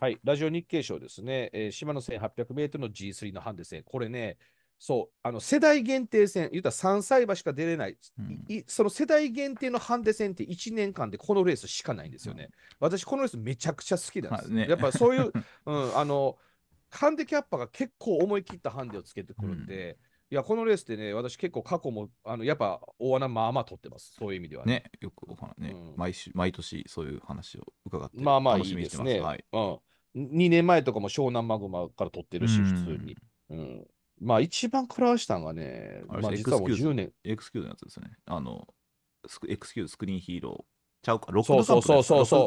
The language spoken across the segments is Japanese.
はい、ラジオ日経賞ですね、えー、島の1800メートルの G3 のハンデ戦、これね、そう、あの世代限定戦、言ったら3歳馬しか出れないうんい、その世代限定のハンデ戦って1年間でこのレースしかないんですよね。うん、私、このレースめちゃくちゃ好きなんです。ね、やっぱそういう、うん、あの、ハンデキャッパが結構思い切ったハンデをつけてくるんで、うんいや、このレースでね、私結構過去も、あのやっぱ大穴まあまあ取ってます、そういう意味ではね。ねよくお話ね、うん、毎週、毎年そういう話を伺って、まあまあいいですね。はい、うん。2年前とかも湘南マグマから撮ってるし、普通に。うん、まあ、一番食らわしたんがね、あまあ、実はもう10年。エクスキューズのやつですね。あの、エクスキューズスクリーンヒーロー。ちゃうか、ロックドカンプそうそうそうそうそう、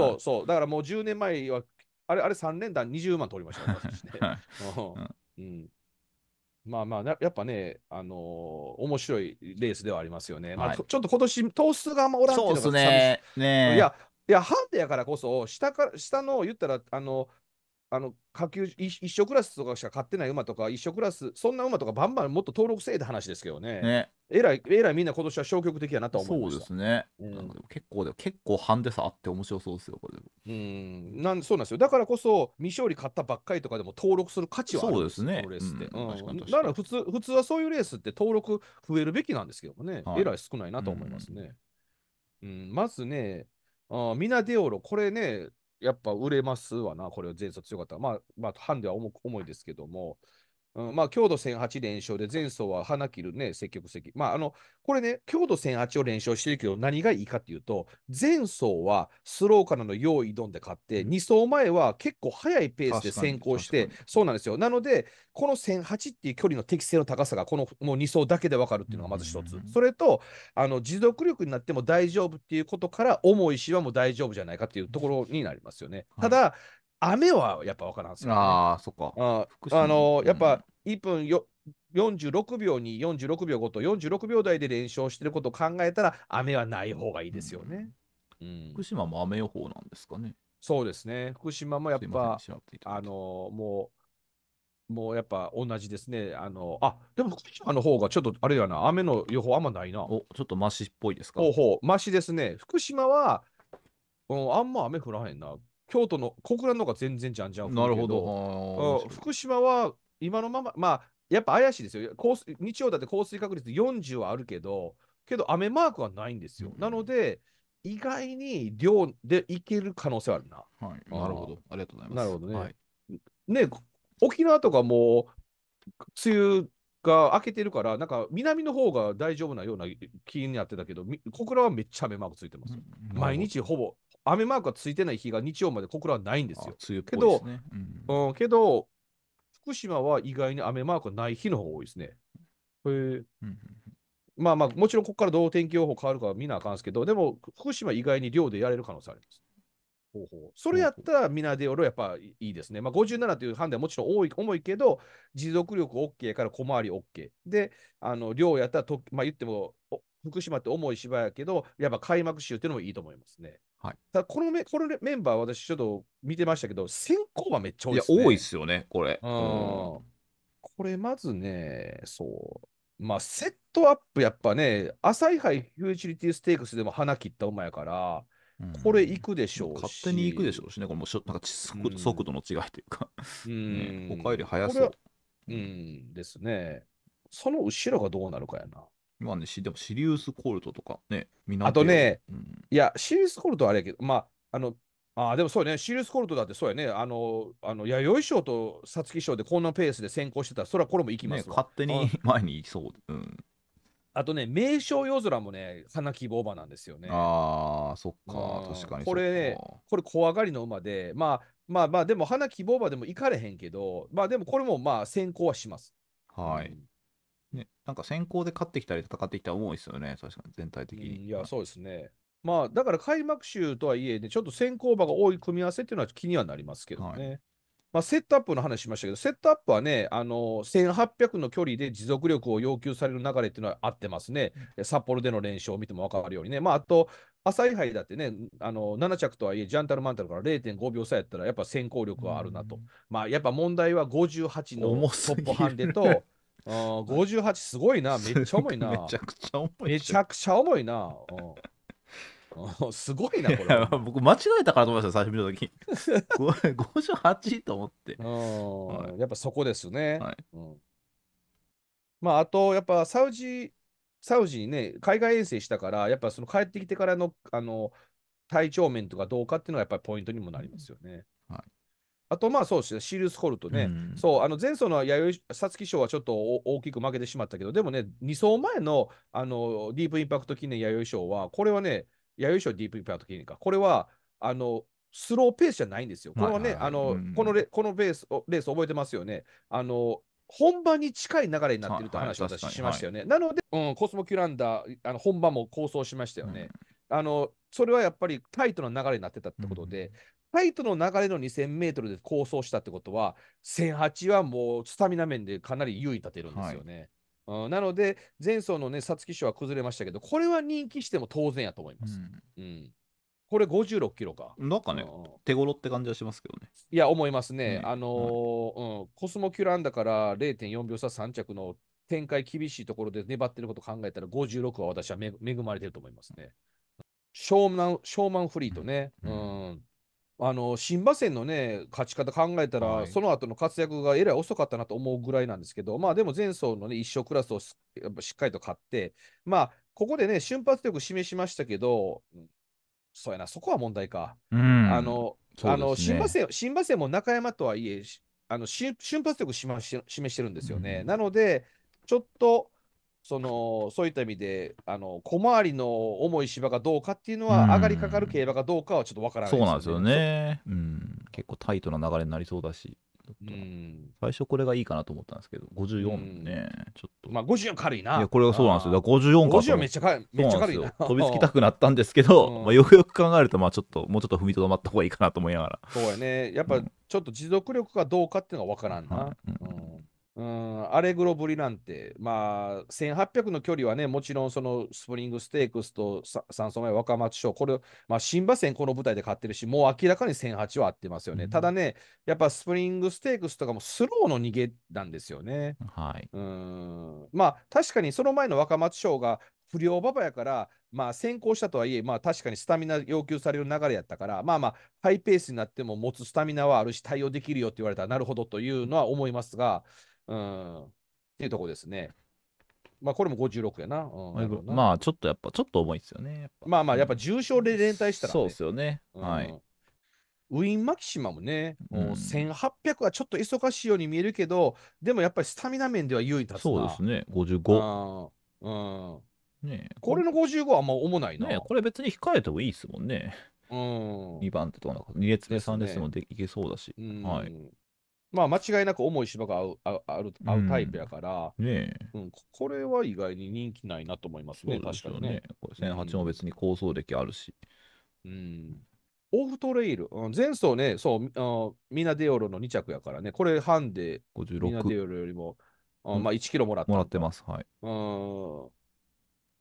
そうそうだからもう10年前は、あれ、あれ3連弾20万取りました、まあまあ、やっぱね、あのー、面白いレースではありますよね。はい、ちょっと今年、トースがあんまおらんっていうのが寂しそうですね。ねいや、いや、ハンデやからこそ、下から下の言ったら、あの、あの下級一緒クラスとかしか買ってない馬とか、一緒クラス、そんな馬とか、バンバンもっと登録せえって話ですけどね。ねえらい、えらいみんな今年は消極的やなと思いそうですね。うん、結構で、結構ハンデさあって面白そうですよ、これうん、なんそうなんですよ。だからこそ、未勝利買ったばっかりとかでも登録する価値はあるそうですね。レースって。うん、だから普通、普通はそういうレースって登録増えるべきなんですけどもね、はえらい少ないなと思いますね。うん、まずね、あミナデオロ、これね、やっぱ売れますわな、これは前作強かった。まあ、まあ、ハンデは重重いですけども、うん、まあ、強度1 8連勝で、前走は花切るね、積極的。まあ、あの、これね、強度1008を連勝してるけど、何がいいかっていうと、前走はスローからの用意挑んで勝って、うん、2走前は結構速いペースで先行して、そうなんですよ。なので、この1008っていう距離の適正の高さが、このもう2走だけで分かるっていうのがまず一つ。うん、それと、あの、持続力になっても大丈夫っていうことから、重い石はもう大丈夫じゃないかっていうところになりますよね。ただ、雨はやっぱ分からんすよ、ね、ああ、そっか。ああのー、やっぱ1分よ46秒に46秒ごと46秒台で連勝してることを考えたら雨はない方がいいですよね。うん、うん、福島も雨予報なんですかね。そうですね。福島もやっぱ、あのー、もう、もうやっぱ同じですね。あのー、あ、でも福島の方がちょっとあれやな、雨の予報あんまないな。お、ちょっとましっぽいですか。ほうほう、ましですね。福島は、うん、あんま雨降らへんな。京都の小倉の方が全然じゃんじゃん。なるほど。福島は今のまま、まあ、やっぱ怪しいですよ。降水日曜だって降水確率40はあるけど、けど雨マークはないんですよ。うん、なので、意外に量でいける可能性はあるな。はい、なるほど。ありがとうございます。なるほどね。はい、ね沖縄とかも梅雨が明けてるから、なんか南の方が大丈夫なような気になってたけど、小倉はめっちゃ雨マークついてます。うん、毎日ほぼ雨マークがついてない日が日曜まで小倉はないんですよ。すね、けど、うん、うん、けど、福島は意外に雨マークない日の方が多いですね。へうん、まあまあ、もちろんここからどう天気予報変わるかは見なあかんですけど、でも福島意外に量でやれる可能性あります。ほうほうそれやったらみなでよろやっぱいいですね。まあ、57という判断はもちろん多い重いけど、持続力 OK から小回り OK。で、あの量やったらと、まあ、言っても福島って重い芝やけど、やっぱ開幕週っていうのもいいと思いますね。はい、ただこのメこのメンバー、私ちょっと見てましたけど、先行はめっちゃ多いです、ね、いや、多いっすよね、これ。うん、これ、まずね、そう、まあ、セットアップ、やっぱね、朝イハイフューチュリティステークスでも花切った馬やから、これ行くでしょう勝手に行くでしょうしね、これもなんか速,、速度の違いというか おかより速そう。うんですね。その後ろがどうなるかやな。今ね、でもシリウスコルトとかね、みんなあとね、うん、いや、シリウスコルトはあれやけど、まあ、あの、あでもそうね、シリウスコルトだってそうやね、あの、あの弥生賞と皐月賞でこんなペースで先行してたら、それはこれも行きますね、勝手に 前に行きそう。うん、あとね、名称夜空もね、花希望馬なんですよね。ああ、そっか、うん、確かにこれね、これ怖がりの馬で、まあまあまあ、でも花希望馬でも行かれへんけど、まあでもこれもまあ先行はします。はい。うんなんか先行で勝ってきたり戦ってきたら多いですよね、確かに全体的に。いや、そうですね。まあ、だから開幕週とはいえ、ね、ちょっと先行馬が多い組み合わせっていうのは気にはなりますけどね。はい、まあ、セットアップの話しましたけど、セットアップはね、あの1800の距離で持続力を要求される流れっていうのは合ってますね、札幌での連勝を見ても分かるようにね、まあ、あと、朝い杯だってね、あの7着とはいえ、ジャンタルマンタルから0.5秒差やったら、やっぱ先行力はあるなと、まあ、やっぱ問題は58のトップハンデと、あ58すごいな、めっちゃ重いな。めちゃくちゃ重い。めちゃくちゃ重いな。すごいな、これ。僕、間違えたからと思いました、最初見たとき。58 と思って、やっぱそこですね。まあ、あと、やっぱサウジ、サウジにね、海外遠征したから、やっぱその帰ってきてからのあの体調面とかどうかっていうのがやっぱりポイントにもなりますよね。はいあと、まあそうですね、シールス・ホルトね、うん、そう、あの前走の弥生皐月賞はちょっと大きく負けてしまったけど、でもね、2走前のあのディープインパクト記念弥生賞は、これはね、弥生賞ディープインパクト記念か、これは、あの、スローペースじゃないんですよ。これはね、あの、このレこのレースレース覚えてますよね。あの本番に近い流れになってると話を私しましたよね。はいはい、なので、うん、コスモキュランダーあの本番も構想しましたよね。うん、あのそれはやっぱりタイトな流れになってたってことで、タイトの流れの2000メートルで構想したってことは、1008はもうスタミナ面でかなり優位立てるんですよね。はい、うん、なので、前走のね、皐月賞は崩れましたけど、これは人気しても当然やと思います。うん、うんこれ56キロか。なんかね、手頃って感じはしますけどね。いや、思いますね。うん、あのーうん、コスモキュランだから0.4秒差3着の展開厳しいところで粘ってること考えたら、56は私は恵まれてると思いますね。ショーマンショーマンフリートね、うん、うん、あの新馬戦のね勝ち方考えたら、はい、その後の活躍がえらい遅かったなと思うぐらいなんですけど、まあ、でも前走の、ね、一勝クラスをしっかりと勝って、まあ、ここでね瞬発力示しましたけど、そうやな、そこは問題か。あの、ね、あの新馬戦新馬戦も中山とはいえ、あの瞬発力し示してるんですよね。うん、なので、ちょっとそのそういった意味であの小回りの重い芝がどうかっていうのは、うん、上がりかかる競馬かどうかはちょっとわからない、ね、そうなんですよね、うん、結構タイトな流れになりそうだし、うん、最初これがいいかなと思ったんですけど54ね、ちょっとまあ54軽いないやこれがそうなんですよ54か54めっちゃ軽いめっちゃ軽いな飛びつきたくなったんですけど、まあ、よくよく考えるとまあちょっともうちょっと踏みとどまった方がいいかなと思いながらそうやねやっぱちょっと持続力かどうかっていうのはわからんな、うんうんアレグロぶりなんて、まあ、1800の距離はね、もちろんそのスプリングステークスと三層前若松賞、これ、まあ、新馬戦この舞台で勝ってるし、もう明らかに1008は合ってますよね。うん、ただね、やっぱスプリングステークスとかもスローの逃げなんですよね。はい、うんまあ、確かにその前の若松賞が不良馬場やから、まあ、先行したとはいえ、まあ、確かにスタミナ要求される流れやったから、まあまあ、ハイペースになっても持つスタミナはあるし、対応できるよって言われたら、なるほどというのは思いますが、うんうん、っていうとこですね。まあこれも56やな。うん、なまあちょっとやっぱちょっと重いですよね。まあまあやっぱ重症で連帯したら、ね、そうですよね。はい。ウィン・マキシマムね、もう1800はちょっと忙しいように見えるけど、でもやっぱりスタミナ面では優位だそうですね、55。うん。ねこれの55はあんま重ないな。ねこれ別に控えてもいいですもんね。うん。2番手とか、2列目、3列目もで、ね、いけそうだし。はい。まあ、間違いなく重い芝が合う合う合うタイプやから、ねえ。うんこれは意外に人気ないなと思いますね、確かにねこれ、1008も別に構想歴あるし。うん、オフトレイル、うん、前走ね、そう、あミナデオロの2着やからね、これ、ハンデ、ミナデ5オロよりも、うんまあ、1キロもらった。もらってます。はい。うん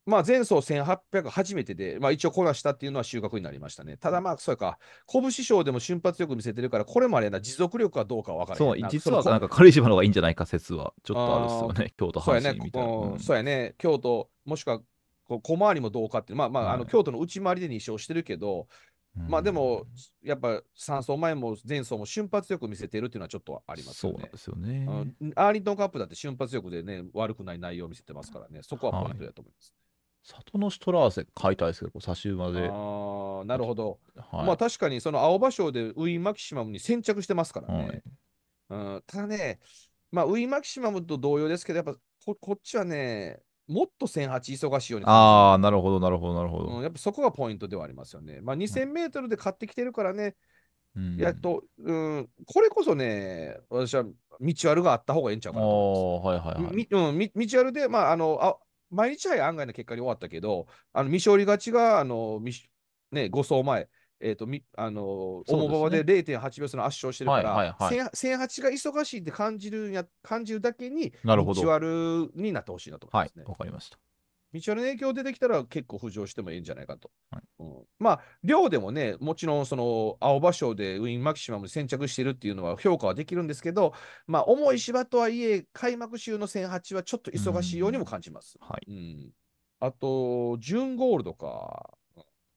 まあ、前走1800初めてで、まあ、一応こなしたっていうのは収穫になりましたね。ただまあ、そうか、拳賞でも瞬発力見せてるから、これもあれな、持続力かどうか分からない。そう、実はなんか軽石の方がいいんじゃないか説は、ちょっとあるっすよね、京都阪神みたいな。そうやね、うん、そうやね京都、もしくは小回りもどうかって、まあまあ、あの京都の内回りで2勝してるけど、まあでも、やっぱ3走前も前走も瞬発力見せてるっていうのはちょっとありますよね。そうなんですよね。アーリントンカップだって瞬発力でね、悪くない内容を見せてますからね、そこはポイントだと思います。はい里のシトラーセ買いたいですけど、差し馬で。ああ、なるほど。はい、まあ確かに、その青葉賞でウィー・マキシマムに先着してますからね。はい、うん、ただね、まあ、ウィー・マキシマムと同様ですけど、やっぱここっちはね、もっと1008忙しいようにああ、なるほど、なるほど、なるほど、やっぱそこがポイントではありますよね。まあ、2000メートルで買ってきてるからね、うやっと、うん、これこそね、私は道あるがあった方がいいんちゃうかなと思います。はいはいはい。みうん、道あるで、まあ、あの、あ毎日杯案外の結果に終わったけど、あの未勝利勝ちがあの、ね、5走前、えーとみあのー、重馬場で0.8秒差の圧勝してるから、ねは1008が忙しいって感じるや感じるだけに、なるほど。1割になってほしいなと思いますね。はい、わかりました。道の影響出てきたら結構浮上してもいいんじゃないかと。はいうん、まあ、量でもね、もちろんその青葉賞でウィン・マキシマムに先着してるっていうのは評価はできるんですけど、まあ、重い芝とはいえ、開幕週の1008はちょっと忙しいようにも感じます。うん、はい、うん、あと、ジュンゴールドか。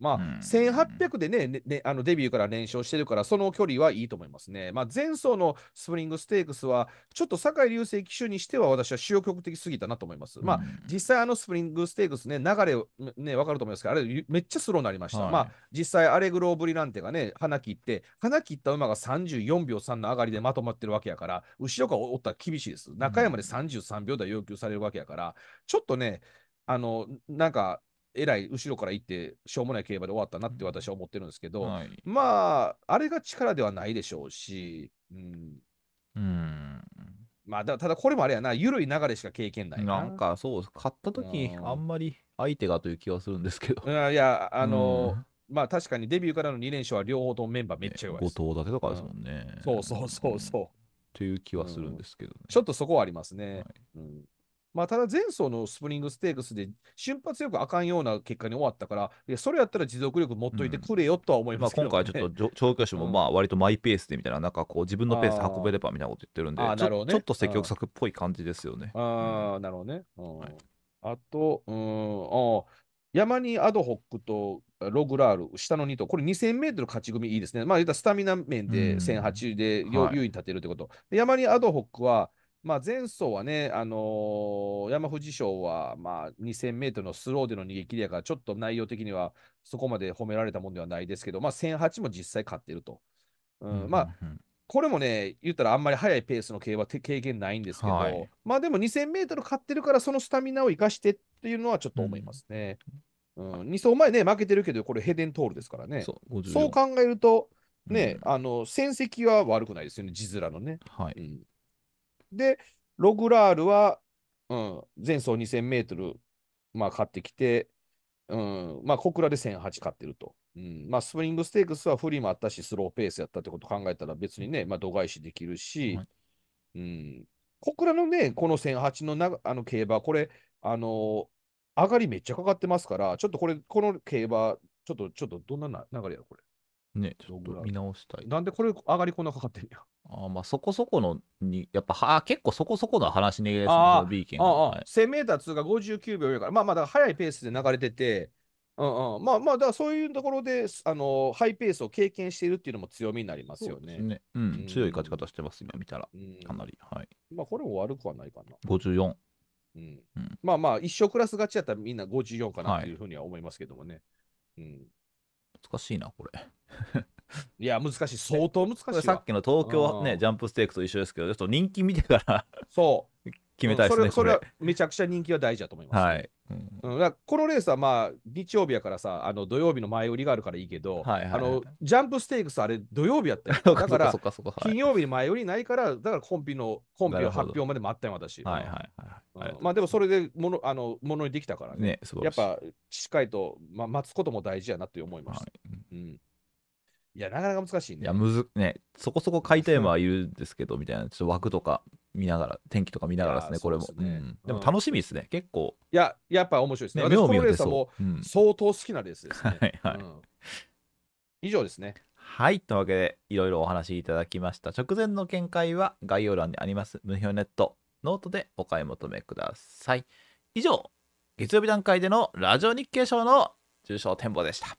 まあ、1800でね、ねねあのデビューから連勝してるから、その距離はいいと思いますね。まあ、前走のスプリングステークスは、ちょっと酒井流星騎手にしては、私は主要局的すぎたなと思います。まあ、実際、あのスプリングステークスね、流れ、ね、分かると思いますけど、あれ、めっちゃスローになりました。はい、まあ、実際、アレグローブリランテがね、花切って、花切った馬が34秒3の上がりでまとまってるわけやから、後ろからおったら厳しいです。中山で33秒台要求されるわけやから、ちょっとね、あの、なんか、えらい後ろから行ってしょうもない競馬で終わったなって私は思ってるんですけど、はい、まああれが力ではないでしょうし、うん、うんまあだただこれもあれやな緩い流れしか経験ないななんかそう買った時あんまり相手がという気はするんですけど、うん、いやあのーまあ確かにデビューからの2連勝は両方ともメンバーめっちゃ弱いです。後藤だけとかですもんね、うん、そうそうそうそう。という気はするんですけどね。うん、ちょっとそこはありますね。はい、うんまあ、ただ前走のスプリングステークスで瞬発よくあかんような結果に終わったから、いやそれやったら持続力持っといてくれよとは思いますけど、ねうん、まあ、今回ちょっと調教師もまあ割とマイペースでみたいな、なんかこう自分のペース運べればみたいなこと言ってるんで、ちょ、ちょっと積極策っぽい感じですよね。ああ、なるほどね。うん、はい、あと、うんあ、山にアドホックとログラール、下の2と、これ2000メートル勝ち組いいですね。まあ、言ったスタミナ面で1008で優位に立てるということ。山にアドホックは、まあ、前走はね、あのー、山藤賞は、まあ、2000メートルのスローでの逃げ切りやから、ちょっと内容的にはそこまで褒められたもんではないですけど、まあ、1008も実際勝ってると。うん、うん、まあ、これもね、言ったらあんまり速いペースの競馬経験ないんですけど、はい、まあでも2000メートル勝ってるから、そのスタミナを生かしてっていうのはちょっと思いますね。うん、うん、2走前ね、負けてるけど、これヘデントールですからね。そう考えると、ね、うん、あの、戦績は悪くないですよね、地面のね。はい。うんで、ログラールは、うん、前走2000メートル、まあ、買ってきて、うん、まあ、小倉で1008買ってると。うん、まあ、スプリングステークスは不利もあったし、スローペースやったってこと考えたら別にね、まあ、度外視できるし、はい、うん、小倉のね、この1008のなあの競馬、これ、あのー、上がりめっちゃかかってますから、ちょっとこれ、この競馬、ちょっと、ちょっと、どんな流れや、これ。ね、ちょっと見直したい。なんでこれ、上がりこんなかかってんや。あまあそこそこのに、やっぱは結構そこそこの話ねですね、あ B あはい、1000m が59秒上から、まあまだ早速いペースで流れてて、うんうん、まあまあ、だからそういうところであのハイペースを経験しているっていうのも強みになりますよね。ねうん、うん、強い勝ち方してます、今見たら、うん、かなり。はい、まあ、これも悪くはないかな。54。うん、うん、まあまあ、一生クラス勝ちやったらみんな54かなというふうには思いますけどもね。はい、うん、難しいな、これ。いや、難しい。相当難しい。さっきの東京ね、ジャンプステークと一緒ですけど、ちょっと人気見てから そう。決めたいですね、うん、それはめちゃくちゃ人気は大事だと思います、ね、はい、うん、このレースはまあ日曜日やからさあの土曜日の前売りがあるからいいけど、はいはいはい、あのジャンプステークスあれ土曜日やったよ だから金曜日に前売りないからだからコンビのコンビの発表まで待ったよ私、はいはいはい、うん、まあでもそれでものあのものにできたからね、ね、やっぱしっかりと、まあ、待つことも大事やなって思いました、はい、うんいや、なかなか難しいね。いや、むず、ね、そこそこ買いーマはいるんですけど、みたいな、ちょっと枠とか見ながら、天気とか見ながらですね、これも。うでん、でも楽しみですね、結構。いや、やっぱ面白いですね。目を見る味のレースも相当好きなレースですね。はいはい以上ですね。はい。というわけで、いろいろお話いただきました。直前の見解は概要欄にあります、無表ネット、ノートでお買い求めください。以上、月曜日段階でのラジオ日経賞の重賞展望でした。